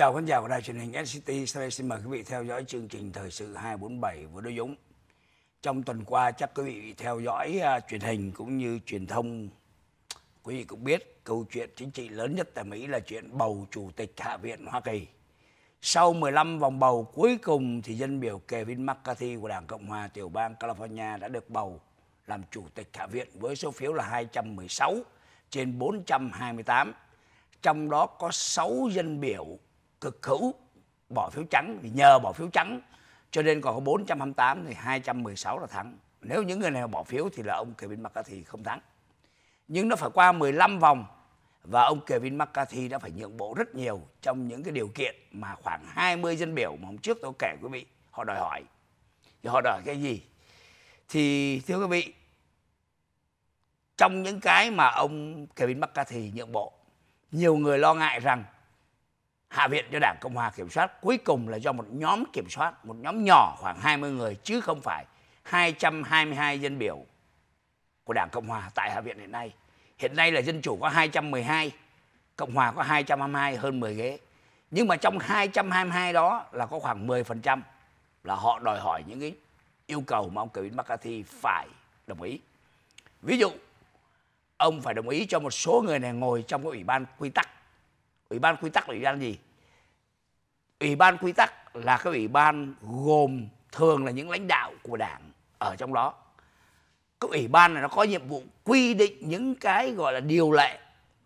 chào khán giả của đài truyền hình SCT Israel xin mời quý vị theo dõi chương trình thời sự 247 với Đỗ Dũng. Trong tuần qua chắc quý vị theo dõi uh, truyền hình cũng như truyền thông quý vị cũng biết câu chuyện chính trị lớn nhất tại Mỹ là chuyện bầu chủ tịch Hạ viện Hoa Kỳ. Sau 15 vòng bầu cuối cùng thì dân biểu Kevin McCarthy của Đảng Cộng hòa tiểu bang California đã được bầu làm chủ tịch Hạ viện với số phiếu là 216 trên 428. Trong đó có 6 dân biểu cực hữu bỏ phiếu trắng vì nhờ bỏ phiếu trắng cho nên còn có 428 thì 216 là thắng nếu những người này bỏ phiếu thì là ông Kevin McCarthy không thắng nhưng nó phải qua 15 vòng và ông Kevin McCarthy đã phải nhượng bộ rất nhiều trong những cái điều kiện mà khoảng 20 dân biểu mà hôm trước tôi kể quý vị họ đòi hỏi thì họ đòi cái gì thì thưa quý vị trong những cái mà ông Kevin McCarthy nhượng bộ nhiều người lo ngại rằng hạ viện cho Đảng Cộng hòa kiểm soát cuối cùng là do một nhóm kiểm soát, một nhóm nhỏ khoảng 20 người chứ không phải 222 dân biểu của Đảng Cộng hòa tại Hạ viện hiện nay. Hiện nay là dân chủ có 212, Cộng hòa có 222 hơn 10 ghế. Nhưng mà trong 222 đó là có khoảng 10% là họ đòi hỏi những cái yêu cầu mà ông Kevin McCarthy phải đồng ý. Ví dụ, ông phải đồng ý cho một số người này ngồi trong cái ủy ban quy tắc ủy ban quy tắc là ủy ban gì ủy ban quy tắc là cái ủy ban gồm thường là những lãnh đạo của đảng ở trong đó cái ủy ban này nó có nhiệm vụ quy định những cái gọi là điều lệ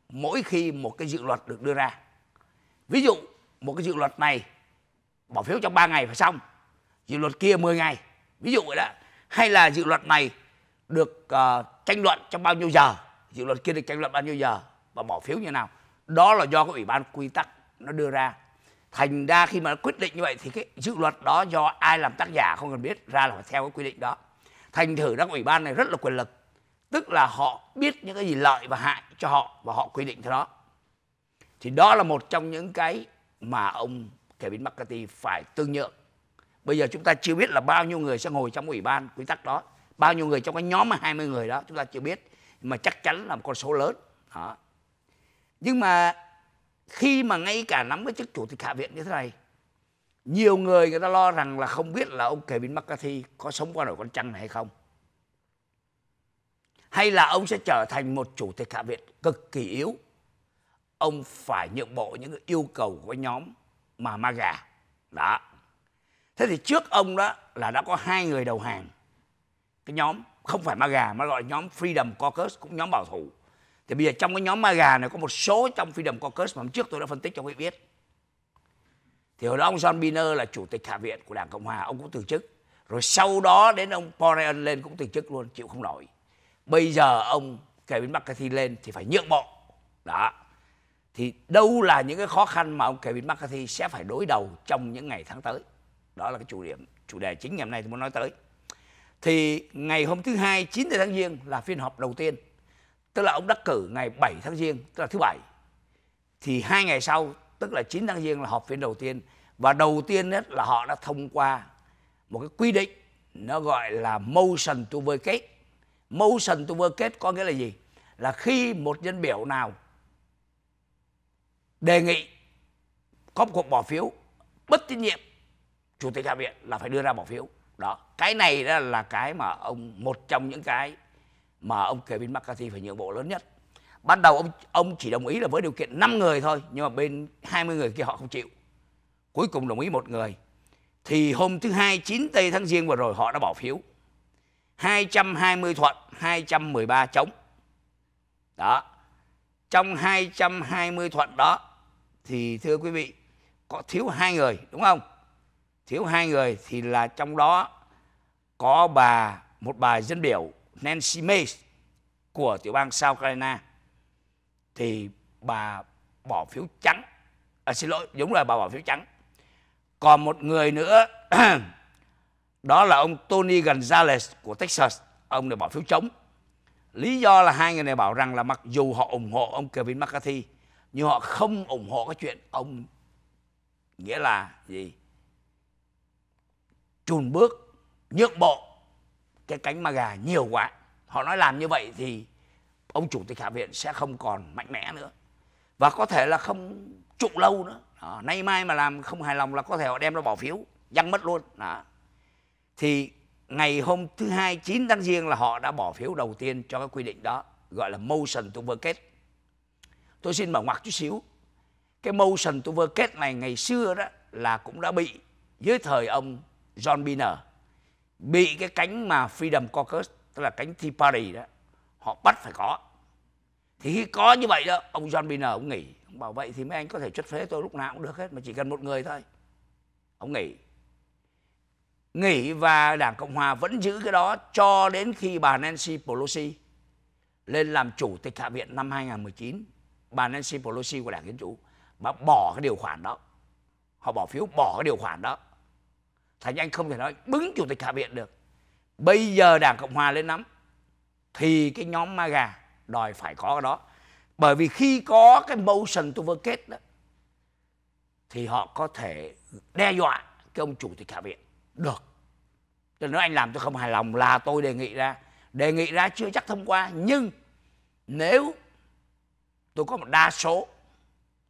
mỗi khi một cái dự luật được đưa ra ví dụ một cái dự luật này bỏ phiếu trong 3 ngày phải xong dự luật kia 10 ngày ví dụ vậy đó hay là dự luật này được uh, tranh luận trong bao nhiêu giờ dự luật kia được tranh luận bao nhiêu giờ và bỏ phiếu như nào đó là do cái ủy ban quy tắc nó đưa ra thành ra khi mà quyết định như vậy thì cái dự luật đó do ai làm tác giả không cần biết ra là phải theo cái quy định đó thành thử ra ủy ban này rất là quyền lực tức là họ biết những cái gì lợi và hại cho họ và họ quy định theo đó thì đó là một trong những cái mà ông Kevin McCarthy phải tương nhượng bây giờ chúng ta chưa biết là bao nhiêu người sẽ ngồi trong ủy ban quy tắc đó bao nhiêu người trong cái nhóm mà 20 người đó chúng ta chưa biết mà chắc chắn là một con số lớn đó nhưng mà khi mà ngay cả nắm cái chức chủ tịch hạ viện như thế này nhiều người người ta lo rằng là không biết là ông Kevin McCarthy có sống qua nổi con trăng này hay không hay là ông sẽ trở thành một chủ tịch hạ viện cực kỳ yếu ông phải nhượng bộ những yêu cầu của nhóm mà ma gà đó thế thì trước ông đó là đã có hai người đầu hàng cái nhóm không phải ma gà mà gọi nhóm Freedom Caucus cũng nhóm bảo thủ thì bây giờ trong cái nhóm ma gà này có một số trong Freedom Caucus mà hôm trước tôi đã phân tích cho quý vị biết thì hồi đó ông John Boehner là chủ tịch hạ viện của đảng cộng hòa ông cũng từ chức rồi sau đó đến ông Paul Ryan lên cũng từ chức luôn chịu không nổi bây giờ ông Kevin McCarthy lên thì phải nhượng bộ đó thì đâu là những cái khó khăn mà ông Kevin McCarthy sẽ phải đối đầu trong những ngày tháng tới đó là cái chủ điểm chủ đề chính ngày hôm nay tôi muốn nói tới thì ngày hôm thứ hai 9 tháng giêng là phiên họp đầu tiên tức là ông đắc cử ngày 7 tháng Giêng, tức là thứ bảy. Thì hai ngày sau, tức là 9 tháng Giêng là họp phiên đầu tiên và đầu tiên nhất là họ đã thông qua một cái quy định nó gọi là motion to vacate. Motion to vacate có nghĩa là gì? Là khi một nhân biểu nào đề nghị có một cuộc bỏ phiếu bất tín nhiệm chủ tịch hạ viện là phải đưa ra bỏ phiếu đó cái này đó là cái mà ông một trong những cái mà ông Kevin McCarthy phải nhượng bộ lớn nhất. Ban đầu ông ông chỉ đồng ý là với điều kiện 5 người thôi, nhưng mà bên 20 người kia họ không chịu. Cuối cùng đồng ý một người. Thì hôm thứ hai 9 tây tháng Giêng vừa rồi họ đã bỏ phiếu. 220 thuận, 213 chống. Đó. Trong 220 thuận đó thì thưa quý vị, có thiếu hai người đúng không? Thiếu hai người thì là trong đó có bà một bà dân biểu Nancy Mace của tiểu bang South Carolina thì bà bỏ phiếu trắng à, xin lỗi đúng là bà bỏ phiếu trắng còn một người nữa đó là ông Tony Gonzalez của Texas ông này bỏ phiếu chống lý do là hai người này bảo rằng là mặc dù họ ủng hộ ông Kevin McCarthy nhưng họ không ủng hộ cái chuyện ông nghĩa là gì chùn bước nhượng bộ cái cánh mà gà nhiều quá họ nói làm như vậy thì ông chủ tịch hạ viện sẽ không còn mạnh mẽ nữa và có thể là không trụ lâu nữa đó. nay mai mà làm không hài lòng là có thể họ đem ra bỏ phiếu dăng mất luôn đó. thì ngày hôm thứ hai 9 tháng riêng là họ đã bỏ phiếu đầu tiên cho cái quy định đó gọi là motion to vacate tôi xin mở ngoặc chút xíu cái motion to vacate này ngày xưa đó là cũng đã bị dưới thời ông John Boehner bị cái cánh mà Freedom Caucus tức là cánh Tea Party đó họ bắt phải có thì khi có như vậy đó ông John Boehner ông nghỉ ông bảo vậy thì mấy anh có thể chất phế tôi lúc nào cũng được hết mà chỉ cần một người thôi ông nghỉ nghỉ và đảng cộng hòa vẫn giữ cái đó cho đến khi bà Nancy Pelosi lên làm chủ tịch hạ viện năm 2019 bà Nancy Pelosi của đảng kiến chủ bà bỏ cái điều khoản đó họ bỏ phiếu bỏ cái điều khoản đó Thành Anh không thể nói bứng chủ tịch hạ viện được. Bây giờ Đảng Cộng Hòa lên nắm thì cái nhóm MAGA đòi phải có cái đó. Bởi vì khi có cái motion to vacate đó thì họ có thể đe dọa cái ông chủ tịch hạ viện được. Cho nếu anh làm tôi không hài lòng là tôi đề nghị ra. Đề nghị ra chưa chắc thông qua nhưng nếu tôi có một đa số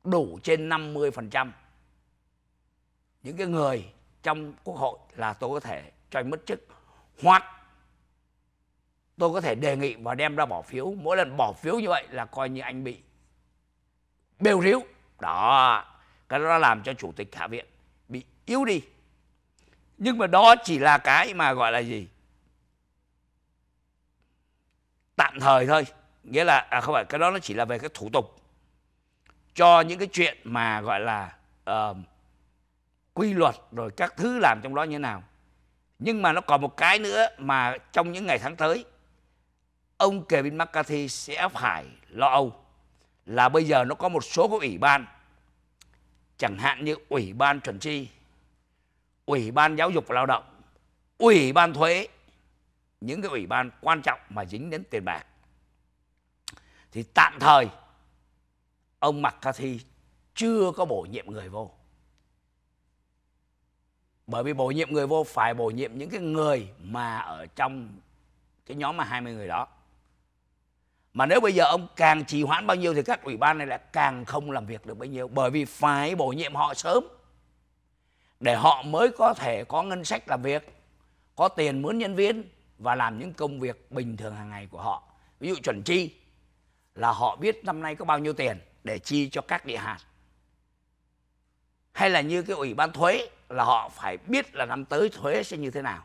đủ trên 50% những cái người trong quốc hội là tôi có thể cho anh mất chức hoặc tôi có thể đề nghị và đem ra bỏ phiếu mỗi lần bỏ phiếu như vậy là coi như anh bị bêu ríu đó cái đó làm cho chủ tịch hạ viện bị yếu đi nhưng mà đó chỉ là cái mà gọi là gì tạm thời thôi nghĩa là à không phải cái đó nó chỉ là về cái thủ tục cho những cái chuyện mà gọi là uh, quy luật rồi các thứ làm trong đó như thế nào nhưng mà nó còn một cái nữa mà trong những ngày tháng tới ông Kevin McCarthy sẽ phải lo âu là bây giờ nó có một số các ủy ban chẳng hạn như ủy ban chuẩn chi ủy ban giáo dục và lao động ủy ban thuế những cái ủy ban quan trọng mà dính đến tiền bạc thì tạm thời ông McCarthy chưa có bổ nhiệm người vô bởi vì bổ nhiệm người vô phải bổ nhiệm những cái người mà ở trong cái nhóm mà 20 người đó mà nếu bây giờ ông càng trì hoãn bao nhiêu thì các ủy ban này lại càng không làm việc được bấy nhiêu bởi vì phải bổ nhiệm họ sớm để họ mới có thể có ngân sách làm việc có tiền mướn nhân viên và làm những công việc bình thường hàng ngày của họ ví dụ chuẩn chi là họ biết năm nay có bao nhiêu tiền để chi cho các địa hạt hay là như cái ủy ban thuế là họ phải biết là năm tới thuế sẽ như thế nào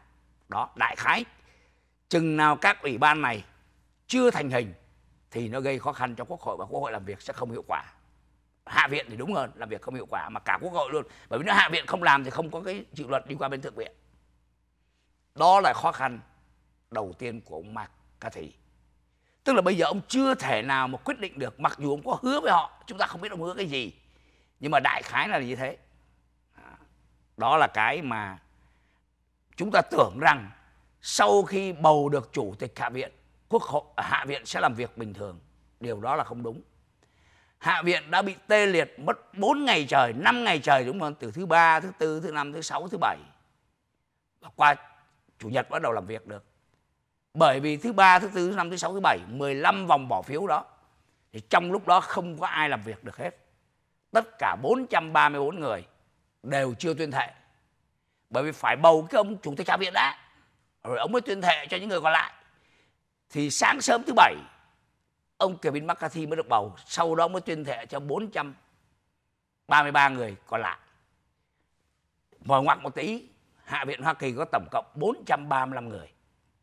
đó đại khái chừng nào các ủy ban này chưa thành hình thì nó gây khó khăn cho quốc hội và quốc hội làm việc sẽ không hiệu quả hạ viện thì đúng hơn làm việc không hiệu quả mà cả quốc hội luôn bởi vì nếu hạ viện không làm thì không có cái dự luật đi qua bên thượng viện đó là khó khăn đầu tiên của ông Mạc Ca Thủy tức là bây giờ ông chưa thể nào mà quyết định được mặc dù ông có hứa với họ chúng ta không biết ông hứa cái gì nhưng mà đại khái là như thế à, đó là cái mà chúng ta tưởng rằng sau khi bầu được chủ tịch hạ viện quốc hội à, hạ viện sẽ làm việc bình thường điều đó là không đúng hạ viện đã bị tê liệt mất 4 ngày trời 5 ngày trời đúng không từ thứ ba thứ tư thứ năm thứ sáu thứ bảy và qua chủ nhật bắt đầu làm việc được bởi vì thứ ba thứ tư thứ năm thứ sáu thứ bảy 15 vòng bỏ phiếu đó thì trong lúc đó không có ai làm việc được hết tất cả 434 người đều chưa tuyên thệ. Bởi vì phải bầu cái ông chủ tịch hạ viện đã. Rồi ông mới tuyên thệ cho những người còn lại. Thì sáng sớm thứ bảy ông Kevin McCarthy mới được bầu, sau đó mới tuyên thệ cho 433 người còn lại. Mở ngoặc một tí, Hạ viện Hoa Kỳ có tổng cộng 435 người,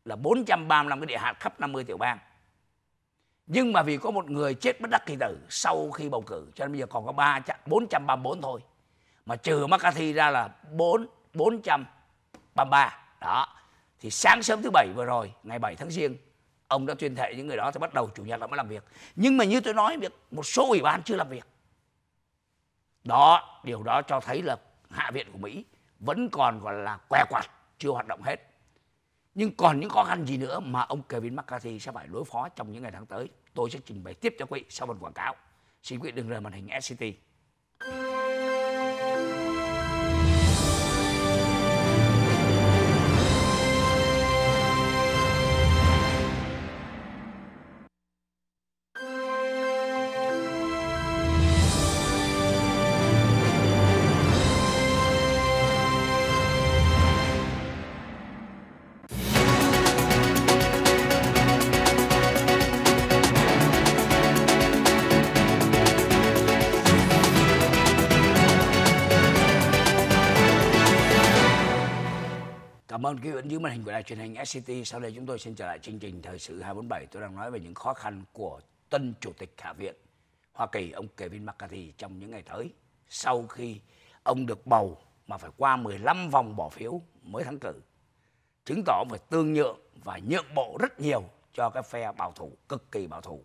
là 435 cái địa hạt khắp 50 tiểu bang nhưng mà vì có một người chết bất đắc kỳ tử sau khi bầu cử cho nên bây giờ còn có 3, 434 thôi. Mà trừ McCarthy ra là 4, 433. Đó. Thì sáng sớm thứ bảy vừa rồi, ngày 7 tháng Giêng, ông đã tuyên thệ những người đó thì bắt đầu chủ nhật là mới làm việc. Nhưng mà như tôi nói, việc một số ủy ban chưa làm việc. Đó, điều đó cho thấy là Hạ viện của Mỹ vẫn còn gọi là què quạt, chưa hoạt động hết nhưng còn những khó khăn gì nữa mà ông Kevin McCarthy sẽ phải đối phó trong những ngày tháng tới? Tôi sẽ trình bày tiếp cho quý vị sau phần quảng cáo. Xin quý vị đừng rời màn hình SCT. còn cái vẫn giữ màn hình của đài truyền hình SCT. Sau đây chúng tôi xin trở lại chương trình Thời sự 247. Tôi đang nói về những khó khăn của tân chủ tịch Hạ viện Hoa Kỳ ông Kevin McCarthy trong những ngày tới sau khi ông được bầu mà phải qua 15 vòng bỏ phiếu mới thắng cử. Chứng tỏ ông phải tương nhượng và nhượng bộ rất nhiều cho các phe bảo thủ, cực kỳ bảo thủ.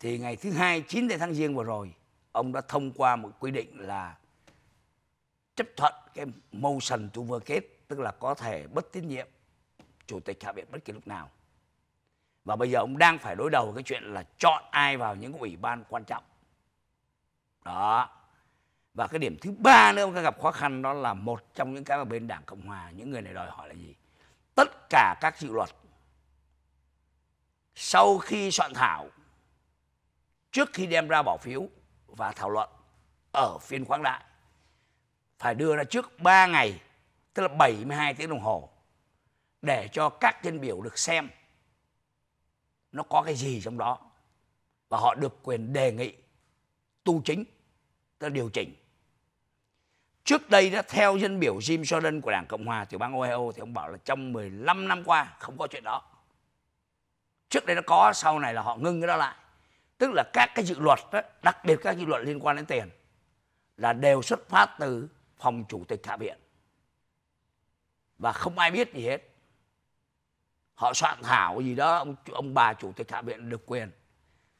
Thì ngày thứ hai 9 tháng Giêng vừa rồi, ông đã thông qua một quy định là chấp thuận cái motion to vơ kết tức là có thể bất tín nhiệm chủ tịch hạ viện bất kỳ lúc nào. Và bây giờ ông đang phải đối đầu với cái chuyện là chọn ai vào những ủy ban quan trọng. Đó. Và cái điểm thứ ba nữa ông gặp khó khăn đó là một trong những cái mà bên Đảng Cộng Hòa những người này đòi hỏi là gì? Tất cả các dự luật sau khi soạn thảo trước khi đem ra bỏ phiếu và thảo luận ở phiên khoáng đại phải đưa ra trước 3 ngày tức là 72 tiếng đồng hồ để cho các dân biểu được xem nó có cái gì trong đó và họ được quyền đề nghị tu chính tức là điều chỉnh trước đây đã theo dân biểu Jim Jordan của Đảng Cộng hòa tiểu bang Ohio thì ông bảo là trong 15 năm qua không có chuyện đó trước đây nó có sau này là họ ngưng cái đó lại tức là các cái dự luật đó, đặc biệt các dự luật liên quan đến tiền là đều xuất phát từ phòng chủ tịch hạ viện và không ai biết gì hết họ soạn thảo gì đó ông ông bà chủ tịch hạ viện được quyền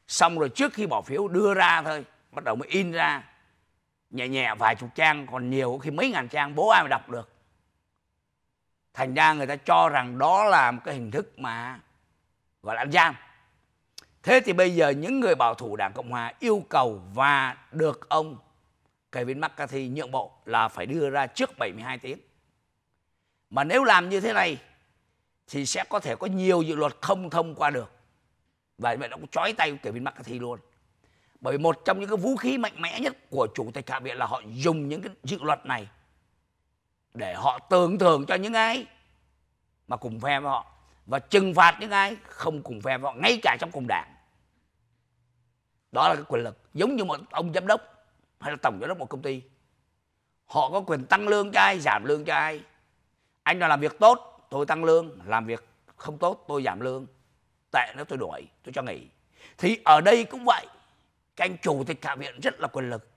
xong rồi trước khi bỏ phiếu đưa ra thôi bắt đầu mới in ra nhẹ nhẹ vài chục trang còn nhiều khi mấy ngàn trang bố ai mà đọc được thành ra người ta cho rằng đó là một cái hình thức mà gọi là ăn gian, thế thì bây giờ những người bảo thủ đảng cộng hòa yêu cầu và được ông Kevin McCarthy nhượng bộ là phải đưa ra trước 72 tiếng mà nếu làm như thế này thì sẽ có thể có nhiều dự luật không thông qua được. Và vậy nó cũng chói tay của Kevin viên McCarthy luôn. Bởi một trong những cái vũ khí mạnh mẽ nhất của Chủ tịch Hạ viện là họ dùng những cái dự luật này để họ tưởng thưởng cho những ai mà cùng phe với họ và trừng phạt những ai không cùng phe với họ ngay cả trong cùng đảng. Đó là cái quyền lực giống như một ông giám đốc hay là tổng giám đốc một công ty. Họ có quyền tăng lương cho ai, giảm lương cho ai, anh nào làm việc tốt tôi tăng lương làm việc không tốt tôi giảm lương tệ nữa tôi đuổi tôi cho nghỉ thì ở đây cũng vậy cái anh chủ tịch hạ viện rất là quyền lực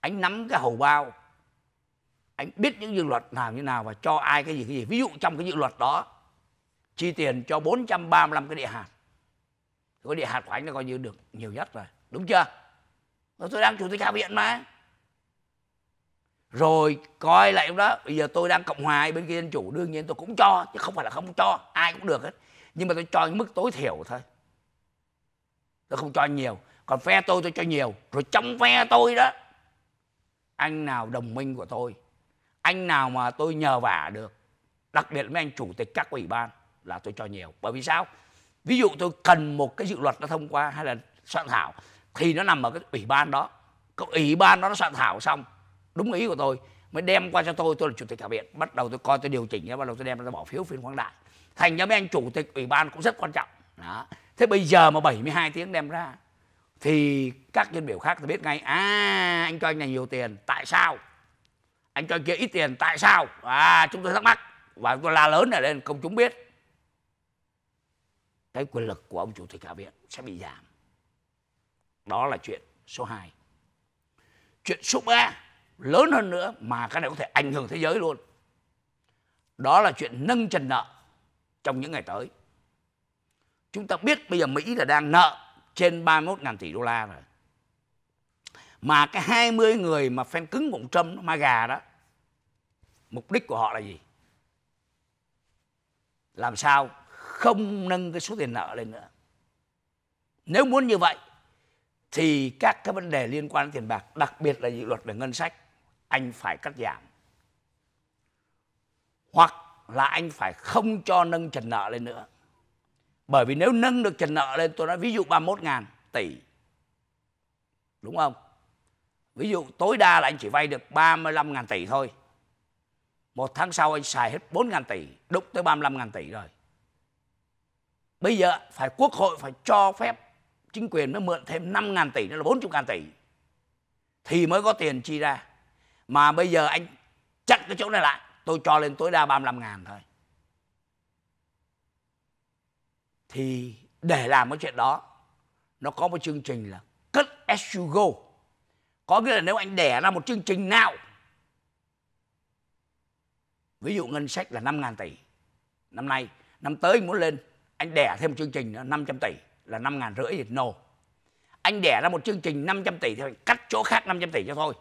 anh nắm cái hầu bao anh biết những dự luật nào như nào và cho ai cái gì cái gì ví dụ trong cái dự luật đó chi tiền cho 435 cái địa hạt cái địa hạt của anh nó coi như được nhiều nhất rồi đúng chưa tôi đang chủ tịch hạ viện mà rồi coi lại đó bây giờ tôi đang cộng hòa bên kia dân chủ đương nhiên tôi cũng cho chứ không phải là không cho ai cũng được hết nhưng mà tôi cho mức tối thiểu thôi tôi không cho nhiều còn phe tôi tôi cho nhiều rồi trong phe tôi đó anh nào đồng minh của tôi anh nào mà tôi nhờ vả được đặc biệt mấy anh chủ tịch các ủy ban là tôi cho nhiều bởi vì sao ví dụ tôi cần một cái dự luật nó thông qua hay là soạn thảo thì nó nằm ở cái ủy ban đó cái ủy ban đó nó soạn thảo xong đúng ý của tôi mới đem qua cho tôi tôi là chủ tịch hạ viện bắt đầu tôi coi tôi điều chỉnh bắt đầu tôi đem ra bỏ phiếu phiên khoáng đại thành ra mấy anh chủ tịch ủy ban cũng rất quan trọng đó thế bây giờ mà 72 tiếng đem ra thì các dân biểu khác tôi biết ngay à anh cho anh này nhiều tiền tại sao anh cho anh kia ít tiền tại sao à chúng tôi thắc mắc và tôi la lớn này lên công chúng biết cái quyền lực của ông chủ tịch hạ viện sẽ bị giảm đó là chuyện số 2 chuyện số 3 lớn hơn nữa mà cái này có thể ảnh hưởng thế giới luôn đó là chuyện nâng trần nợ trong những ngày tới chúng ta biết bây giờ Mỹ là đang nợ trên 31.000 tỷ đô la rồi mà cái 20 người mà fan cứng của ông Trump nó ma gà đó mục đích của họ là gì làm sao không nâng cái số tiền nợ lên nữa nếu muốn như vậy thì các cái vấn đề liên quan đến tiền bạc đặc biệt là dự luật về ngân sách anh phải cắt giảm hoặc là anh phải không cho nâng trần nợ lên nữa bởi vì nếu nâng được trần nợ lên tôi nói ví dụ 31 ngàn tỷ đúng không ví dụ tối đa là anh chỉ vay được 35 ngàn tỷ thôi một tháng sau anh xài hết 4 ngàn tỷ đúc tới 35 ngàn tỷ rồi bây giờ phải quốc hội phải cho phép chính quyền mới mượn thêm 5 ngàn tỷ nữa là 40 ngàn tỷ thì mới có tiền chi ra mà bây giờ anh chặt cái chỗ này lại tôi cho lên tối đa 35 ngàn thôi thì để làm cái chuyện đó nó có một chương trình là cut as you go có nghĩa là nếu anh đẻ ra một chương trình nào ví dụ ngân sách là 5 ngàn tỷ năm nay năm tới anh muốn lên anh đẻ thêm một chương trình nữa 500 tỷ là 5 ngàn rưỡi thì no anh đẻ ra một chương trình 500 tỷ thì phải cắt chỗ khác 500 tỷ cho thôi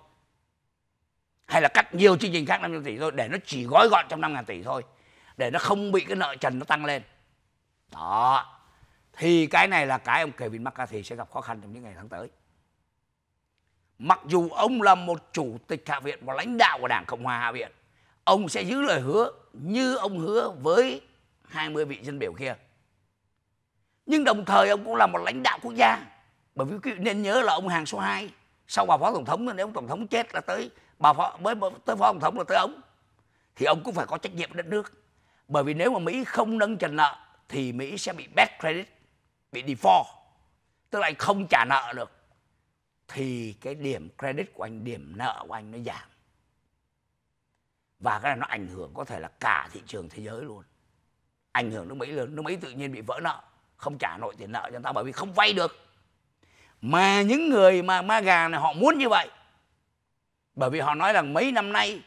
hay là cắt nhiều chương trình khác 500 tỷ thôi để nó chỉ gói gọn trong 5.000 tỷ thôi để nó không bị cái nợ trần nó tăng lên đó thì cái này là cái ông Kevin McCarthy sẽ gặp khó khăn trong những ngày tháng tới mặc dù ông là một chủ tịch hạ viện và lãnh đạo của đảng cộng hòa hạ viện ông sẽ giữ lời hứa như ông hứa với 20 vị dân biểu kia nhưng đồng thời ông cũng là một lãnh đạo quốc gia bởi vì nên nhớ là ông hàng số 2 sau bà phó tổng thống nếu ông tổng thống chết là tới mà phó, mới tới phó tổng thống là tới ông thì ông cũng phải có trách nhiệm đất nước bởi vì nếu mà mỹ không nâng trần nợ thì mỹ sẽ bị bad credit bị default tức là anh không trả nợ được thì cái điểm credit của anh điểm nợ của anh nó giảm và cái này nó ảnh hưởng có thể là cả thị trường thế giới luôn ảnh hưởng nước mỹ lớn nước mỹ tự nhiên bị vỡ nợ không trả nội tiền nợ cho người ta bởi vì không vay được mà những người mà ma gà này họ muốn như vậy bởi vì họ nói rằng mấy năm nay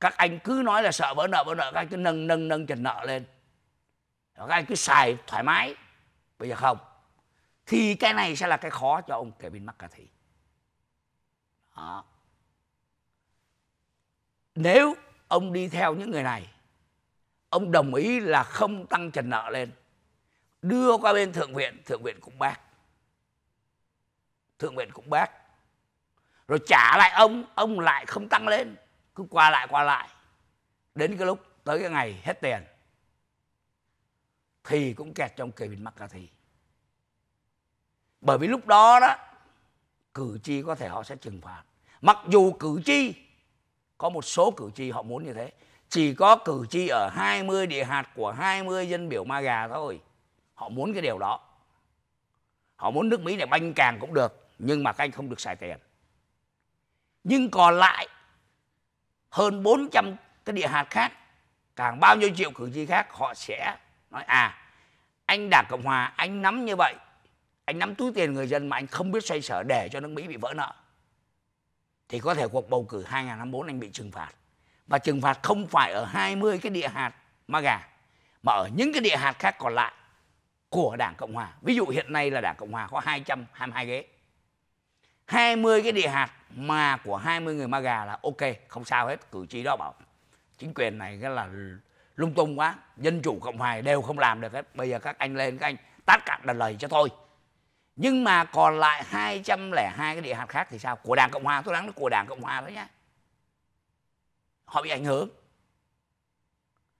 các anh cứ nói là sợ vỡ nợ vỡ nợ các anh cứ nâng nâng nâng trần nợ lên các anh cứ xài thoải mái bây giờ không thì cái này sẽ là cái khó cho ông Kevin McCarthy đó. nếu ông đi theo những người này ông đồng ý là không tăng trần nợ lên đưa qua bên thượng viện thượng viện cũng bác thượng viện cũng bác rồi trả lại ông ông lại không tăng lên cứ qua lại qua lại đến cái lúc tới cái ngày hết tiền thì cũng kẹt trong Kevin McCarthy bởi vì lúc đó đó cử tri có thể họ sẽ trừng phạt mặc dù cử tri có một số cử tri họ muốn như thế chỉ có cử tri ở 20 địa hạt của 20 dân biểu ma gà thôi họ muốn cái điều đó họ muốn nước mỹ này banh càng cũng được nhưng mà các anh không được xài tiền nhưng còn lại hơn 400 cái địa hạt khác càng bao nhiêu triệu cử tri khác họ sẽ nói à anh đảng cộng hòa anh nắm như vậy anh nắm túi tiền người dân mà anh không biết xoay sở để cho nước mỹ bị vỡ nợ thì có thể cuộc bầu cử 2054 anh bị trừng phạt và trừng phạt không phải ở 20 cái địa hạt mà gà mà ở những cái địa hạt khác còn lại của đảng cộng hòa ví dụ hiện nay là đảng cộng hòa có 222 ghế 20 cái địa hạt mà của 20 người Maga là ok, không sao hết, cử tri đó bảo chính quyền này cái là lung tung quá, dân chủ cộng hòa đều không làm được hết. Bây giờ các anh lên các anh tát cạn đần lời cho thôi. Nhưng mà còn lại 202 cái địa hạt khác thì sao? Của Đảng Cộng hòa, tôi đáng nói của Đảng Cộng hòa đó nhá. Họ bị ảnh hưởng.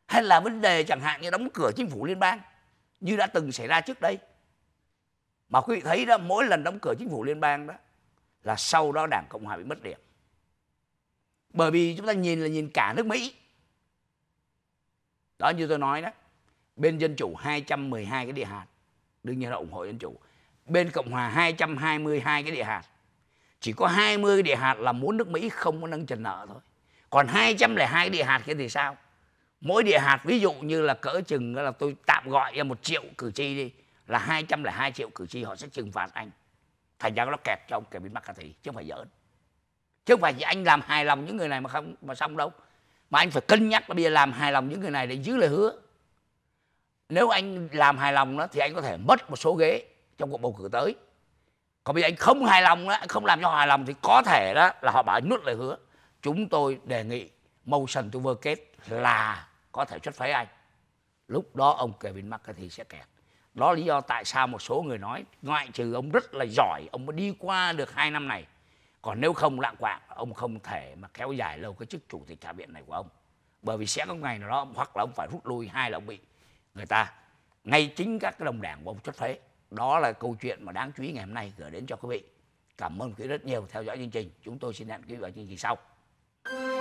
Hay là vấn đề chẳng hạn như đóng cửa chính phủ liên bang như đã từng xảy ra trước đây. Mà quý vị thấy đó, mỗi lần đóng cửa chính phủ liên bang đó là sau đó Đảng Cộng Hòa bị mất điểm. Bởi vì chúng ta nhìn là nhìn cả nước Mỹ. Đó như tôi nói đó, bên Dân Chủ 212 cái địa hạt, đương nhiên là ủng hộ Dân Chủ. Bên Cộng Hòa 222 cái địa hạt, chỉ có 20 địa hạt là muốn nước Mỹ không có nâng trần nợ thôi. Còn 202 cái địa hạt kia thì sao? Mỗi địa hạt ví dụ như là cỡ chừng là tôi tạm gọi là một triệu cử tri đi là 202 triệu cử tri họ sẽ trừng phạt anh thành ra nó kẹt trong kẹt bị mắc cả thị chứ không phải giỡn chứ không phải anh làm hài lòng những người này mà không mà xong đâu mà anh phải cân nhắc là bây giờ làm hài lòng những người này để giữ lời hứa nếu anh làm hài lòng đó thì anh có thể mất một số ghế trong cuộc bầu cử tới còn bây giờ anh không hài lòng đó, anh không làm cho hài lòng thì có thể đó là họ bảo anh nuốt lời hứa chúng tôi đề nghị motion to vơ kết là có thể xuất phế anh lúc đó ông Kevin McCarthy sẽ kẹt đó lý do tại sao một số người nói ngoại trừ ông rất là giỏi ông mới đi qua được hai năm này còn nếu không lạng quạng ông không thể mà kéo dài lâu cái chức chủ tịch hạ viện này của ông bởi vì sẽ có ngày nào đó hoặc là ông phải rút lui hai là ông bị người ta ngay chính các cái đồng đảng của ông chốt phế đó là câu chuyện mà đáng chú ý ngày hôm nay gửi đến cho quý vị cảm ơn quý vị rất nhiều theo dõi chương trình chúng tôi xin hẹn quý vị ở chương trình sau